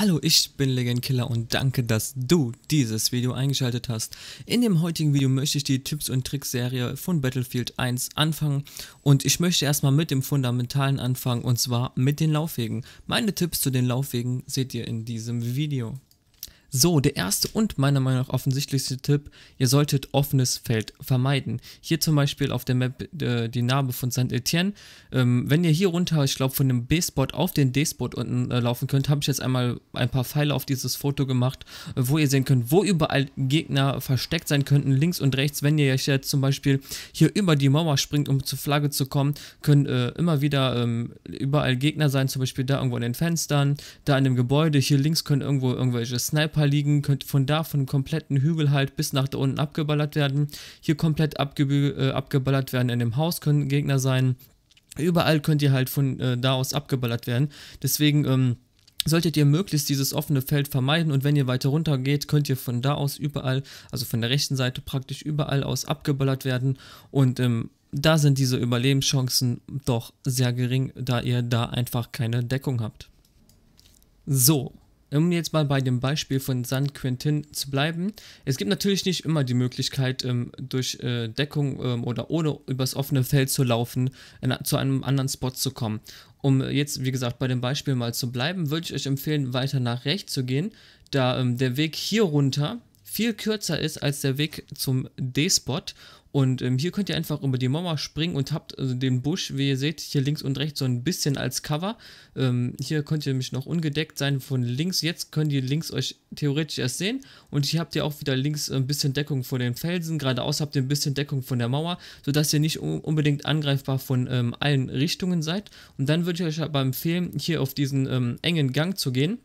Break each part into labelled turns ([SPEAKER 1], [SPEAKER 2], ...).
[SPEAKER 1] Hallo, ich bin Legendkiller und danke, dass du dieses Video eingeschaltet hast. In dem heutigen Video möchte ich die Tipps und Tricks Serie von Battlefield 1 anfangen und ich möchte erstmal mit dem Fundamentalen anfangen und zwar mit den Laufwegen. Meine Tipps zu den Laufwegen seht ihr in diesem Video. So, der erste und meiner Meinung nach offensichtlichste Tipp, ihr solltet offenes Feld vermeiden. Hier zum Beispiel auf der Map äh, die Narbe von St. Etienne. Ähm, wenn ihr hier runter, ich glaube von dem B-Spot auf den D-Spot unten äh, laufen könnt, habe ich jetzt einmal ein paar Pfeile auf dieses Foto gemacht, äh, wo ihr sehen könnt, wo überall Gegner versteckt sein könnten, links und rechts. Wenn ihr euch jetzt zum Beispiel hier über die Mauer springt, um zur Flagge zu kommen, können äh, immer wieder ähm, überall Gegner sein, zum Beispiel da irgendwo in den Fenstern, da in dem Gebäude, hier links können irgendwo irgendwelche Sniper liegen, könnte von da, von kompletten Hügel halt bis nach da unten abgeballert werden. Hier komplett abge äh, abgeballert werden in dem Haus können Gegner sein. Überall könnt ihr halt von äh, da aus abgeballert werden. Deswegen, ähm, solltet ihr möglichst dieses offene Feld vermeiden und wenn ihr weiter runter geht, könnt ihr von da aus überall, also von der rechten Seite praktisch überall aus abgeballert werden und ähm, da sind diese Überlebenschancen doch sehr gering, da ihr da einfach keine Deckung habt. So, um jetzt mal bei dem Beispiel von San Quentin zu bleiben, es gibt natürlich nicht immer die Möglichkeit, ähm, durch äh, Deckung ähm, oder ohne übers offene Feld zu laufen, zu einem anderen Spot zu kommen. Um jetzt, wie gesagt, bei dem Beispiel mal zu bleiben, würde ich euch empfehlen, weiter nach rechts zu gehen, da ähm, der Weg hier runter viel kürzer ist als der Weg zum D-Spot und ähm, hier könnt ihr einfach über die Mauer springen und habt also den Busch, wie ihr seht, hier links und rechts so ein bisschen als Cover. Ähm, hier könnt ihr nämlich noch ungedeckt sein von links. Jetzt könnt ihr links euch theoretisch erst sehen. Und hier habt ihr auch wieder links ein bisschen Deckung von den Felsen. Geradeaus habt ihr ein bisschen Deckung von der Mauer, sodass ihr nicht unbedingt angreifbar von ähm, allen Richtungen seid. Und dann würde ich euch aber empfehlen, hier auf diesen ähm, engen Gang zu gehen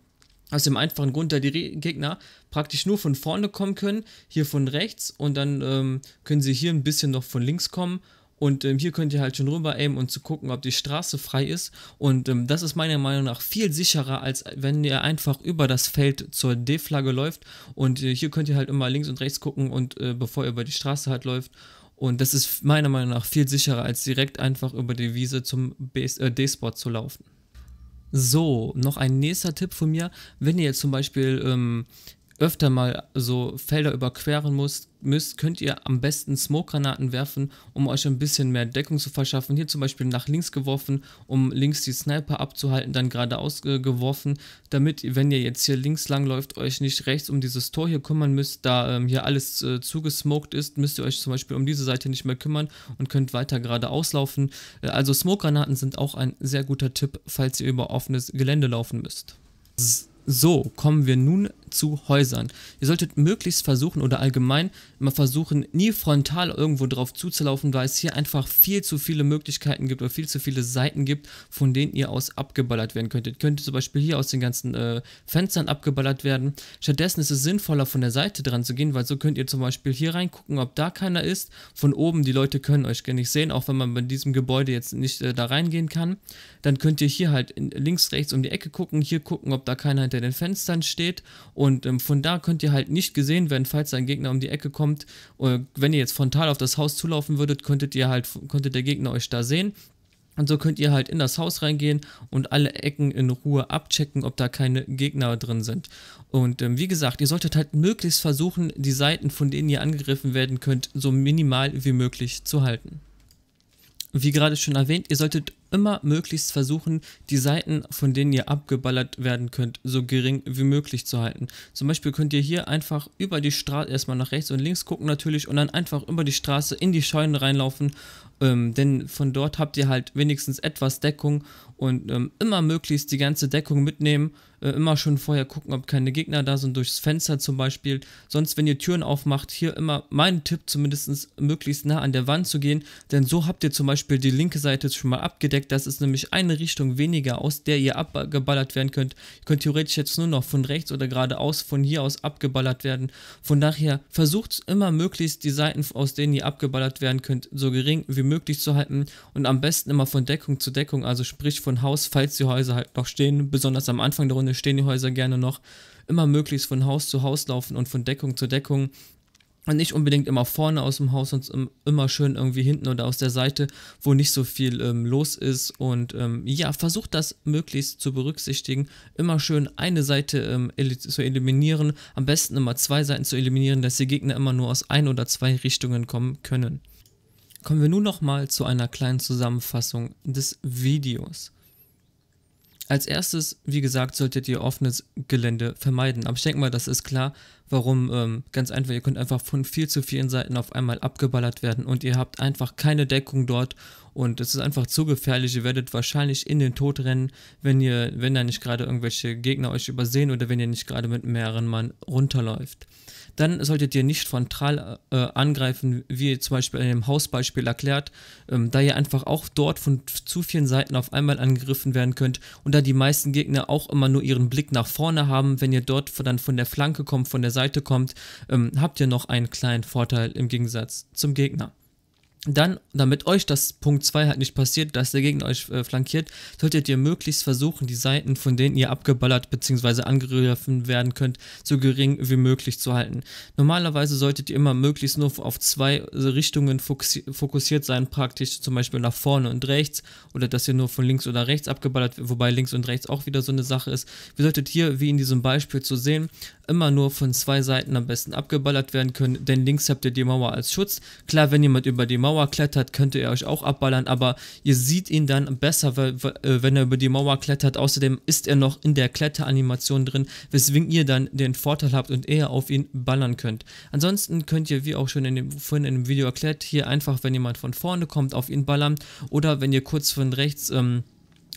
[SPEAKER 1] aus dem einfachen Grund, da die Gegner praktisch nur von vorne kommen können, hier von rechts und dann ähm, können sie hier ein bisschen noch von links kommen und ähm, hier könnt ihr halt schon rüber aimen und zu gucken, ob die Straße frei ist. Und ähm, das ist meiner Meinung nach viel sicherer, als wenn ihr einfach über das Feld zur D-Flagge läuft. Und äh, hier könnt ihr halt immer links und rechts gucken und äh, bevor ihr über die Straße halt läuft. Und das ist meiner Meinung nach viel sicherer, als direkt einfach über die Wiese zum äh, D-Spot zu laufen. So, noch ein nächster Tipp von mir. Wenn ihr jetzt zum Beispiel ähm, öfter mal so Felder überqueren müsst, müsst, könnt ihr am besten Smoke-Granaten werfen, um euch ein bisschen mehr Deckung zu verschaffen. Hier zum Beispiel nach links geworfen, um links die Sniper abzuhalten, dann geradeaus geworfen, damit, wenn ihr jetzt hier links lang läuft, euch nicht rechts um dieses Tor hier kümmern müsst. Da ähm, hier alles äh, zugesmoked ist, müsst ihr euch zum Beispiel um diese Seite nicht mehr kümmern und könnt weiter geradeaus laufen. Äh, also Smoke-Granaten sind auch ein sehr guter Tipp, falls ihr über offenes Gelände laufen müsst. So, kommen wir nun zu Häusern. Ihr solltet möglichst versuchen oder allgemein immer versuchen, nie frontal irgendwo drauf zuzulaufen, weil es hier einfach viel zu viele Möglichkeiten gibt oder viel zu viele Seiten gibt, von denen ihr aus abgeballert werden könntet. Könnt ihr zum Beispiel hier aus den ganzen äh, Fenstern abgeballert werden. Stattdessen ist es sinnvoller, von der Seite dran zu gehen, weil so könnt ihr zum Beispiel hier reingucken, ob da keiner ist. Von oben, die Leute können euch gar nicht sehen, auch wenn man bei diesem Gebäude jetzt nicht äh, da reingehen kann. Dann könnt ihr hier halt in, links, rechts um die Ecke gucken, hier gucken, ob da keiner hinter den Fenstern steht und ähm, von da könnt ihr halt nicht gesehen werden, falls ein Gegner um die Ecke kommt. Und äh, wenn ihr jetzt frontal auf das Haus zulaufen würdet, könntet ihr halt, könntet der Gegner euch da sehen. Und so könnt ihr halt in das Haus reingehen und alle Ecken in Ruhe abchecken, ob da keine Gegner drin sind. Und ähm, wie gesagt, ihr solltet halt möglichst versuchen, die Seiten, von denen ihr angegriffen werden könnt, so minimal wie möglich zu halten. Wie gerade schon erwähnt, ihr solltet immer möglichst versuchen, die Seiten, von denen ihr abgeballert werden könnt, so gering wie möglich zu halten. Zum Beispiel könnt ihr hier einfach über die Straße, erstmal nach rechts und links gucken natürlich und dann einfach über die Straße in die Scheunen reinlaufen, ähm, denn von dort habt ihr halt wenigstens etwas Deckung und ähm, immer möglichst die ganze Deckung mitnehmen, äh, immer schon vorher gucken, ob keine Gegner da sind, durchs Fenster zum Beispiel. Sonst, wenn ihr Türen aufmacht, hier immer mein Tipp, zumindest möglichst nah an der Wand zu gehen, denn so habt ihr zum Beispiel die linke Seite schon mal abgedeckt weg. Das ist nämlich eine Richtung weniger, aus der ihr abgeballert werden könnt. Ihr könnt theoretisch jetzt nur noch von rechts oder geradeaus von hier aus abgeballert werden. Von daher versucht immer möglichst die Seiten, aus denen ihr abgeballert werden könnt, so gering wie möglich zu halten und am besten immer von Deckung zu Deckung, also sprich von Haus, falls die Häuser halt noch stehen. Besonders am Anfang der Runde stehen die Häuser gerne noch immer möglichst von Haus zu Haus laufen und von Deckung zu Deckung und nicht unbedingt immer vorne aus dem Haus, sondern immer schön irgendwie hinten oder aus der Seite, wo nicht so viel ähm, los ist. Und ähm, ja, versucht das möglichst zu berücksichtigen. Immer schön eine Seite ähm, el zu eliminieren. Am besten immer zwei Seiten zu eliminieren, dass die Gegner immer nur aus ein oder zwei Richtungen kommen können. Kommen wir nun nochmal zu einer kleinen Zusammenfassung des Videos. Als erstes, wie gesagt, solltet ihr offenes Gelände vermeiden. Aber ich denke mal, das ist klar, Warum? Ähm, ganz einfach, ihr könnt einfach von viel zu vielen Seiten auf einmal abgeballert werden und ihr habt einfach keine Deckung dort und es ist einfach zu gefährlich. Ihr werdet wahrscheinlich in den Tod rennen, wenn ihr, wenn da nicht gerade irgendwelche Gegner euch übersehen oder wenn ihr nicht gerade mit mehreren Mann runterläuft. Dann solltet ihr nicht frontal äh, angreifen, wie zum Beispiel in dem Hausbeispiel erklärt, ähm, da ihr einfach auch dort von zu vielen Seiten auf einmal angegriffen werden könnt und da die meisten Gegner auch immer nur ihren Blick nach vorne haben, wenn ihr dort von, dann von der Flanke kommt, von der Seite kommt, ähm, habt ihr noch einen kleinen Vorteil im Gegensatz zum Gegner. Dann, damit euch das Punkt 2 halt nicht passiert, dass der Gegner euch äh, flankiert, solltet ihr möglichst versuchen, die Seiten, von denen ihr abgeballert bzw. angegriffen werden könnt, so gering wie möglich zu halten. Normalerweise solltet ihr immer möglichst nur auf zwei Richtungen fokussiert sein, praktisch zum Beispiel nach vorne und rechts oder dass ihr nur von links oder rechts abgeballert wird, wobei links und rechts auch wieder so eine Sache ist. Ihr solltet hier, wie in diesem Beispiel zu sehen, immer nur von zwei Seiten am besten abgeballert werden können, denn links habt ihr die Mauer als Schutz. Klar, wenn jemand über die Mauer Mauer klettert, könnte er euch auch abballern, aber ihr seht ihn dann besser, weil, äh, wenn er über die Mauer klettert. Außerdem ist er noch in der Kletteranimation drin, weswegen ihr dann den Vorteil habt und eher auf ihn ballern könnt. Ansonsten könnt ihr, wie auch schon in dem, vorhin in dem Video erklärt, hier einfach, wenn jemand von vorne kommt, auf ihn ballern oder wenn ihr kurz von rechts... Ähm,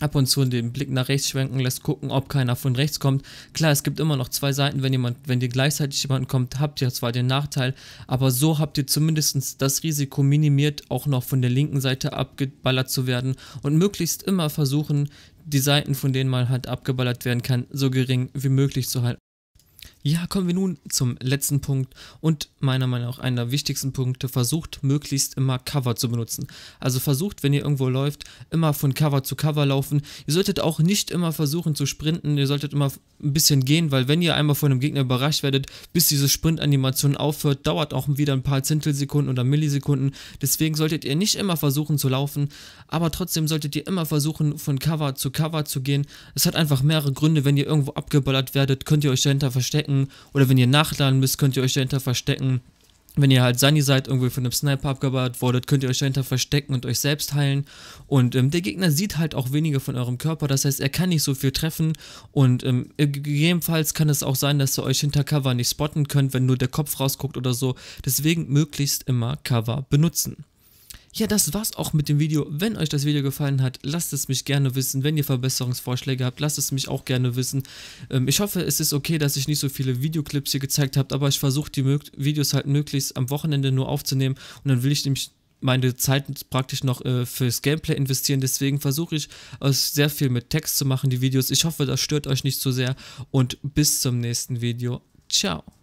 [SPEAKER 1] ab und zu den Blick nach rechts schwenken lässt, gucken, ob keiner von rechts kommt. Klar, es gibt immer noch zwei Seiten, wenn jemand, wenn dir gleichzeitig jemand kommt, habt ihr zwar den Nachteil, aber so habt ihr zumindest das Risiko minimiert, auch noch von der linken Seite abgeballert zu werden und möglichst immer versuchen, die Seiten, von denen man halt abgeballert werden kann, so gering wie möglich zu halten. Ja, kommen wir nun zum letzten Punkt und meiner Meinung nach einer der wichtigsten Punkte. Versucht möglichst immer Cover zu benutzen. Also versucht, wenn ihr irgendwo läuft, immer von Cover zu Cover laufen. Ihr solltet auch nicht immer versuchen zu sprinten. Ihr solltet immer ein bisschen gehen, weil wenn ihr einmal von einem Gegner überrascht werdet, bis diese Sprintanimation aufhört, dauert auch wieder ein paar Zintelsekunden oder Millisekunden. Deswegen solltet ihr nicht immer versuchen zu laufen, aber trotzdem solltet ihr immer versuchen, von Cover zu Cover zu gehen. Es hat einfach mehrere Gründe. Wenn ihr irgendwo abgeballert werdet, könnt ihr euch dahinter verstecken verstecken. Oder wenn ihr nachladen müsst, könnt ihr euch dahinter verstecken. Wenn ihr halt Sunny seid, irgendwie von einem Sniper abgebaut wurdet, könnt ihr euch dahinter verstecken und euch selbst heilen. Und ähm, der Gegner sieht halt auch weniger von eurem Körper, das heißt, er kann nicht so viel treffen. Und ähm, gegebenenfalls kann es auch sein, dass ihr euch hinter Cover nicht spotten könnt, wenn nur der Kopf rausguckt oder so. Deswegen möglichst immer Cover benutzen. Ja, das war's auch mit dem Video. Wenn euch das Video gefallen hat, lasst es mich gerne wissen. Wenn ihr Verbesserungsvorschläge habt, lasst es mich auch gerne wissen. Ähm, ich hoffe, es ist okay, dass ich nicht so viele Videoclips hier gezeigt habe, aber ich versuche die Mö Videos halt möglichst am Wochenende nur aufzunehmen und dann will ich nämlich meine Zeit praktisch noch äh, fürs Gameplay investieren. Deswegen versuche ich es sehr viel mit Text zu machen, die Videos. Ich hoffe, das stört euch nicht zu so sehr und bis zum nächsten Video. Ciao.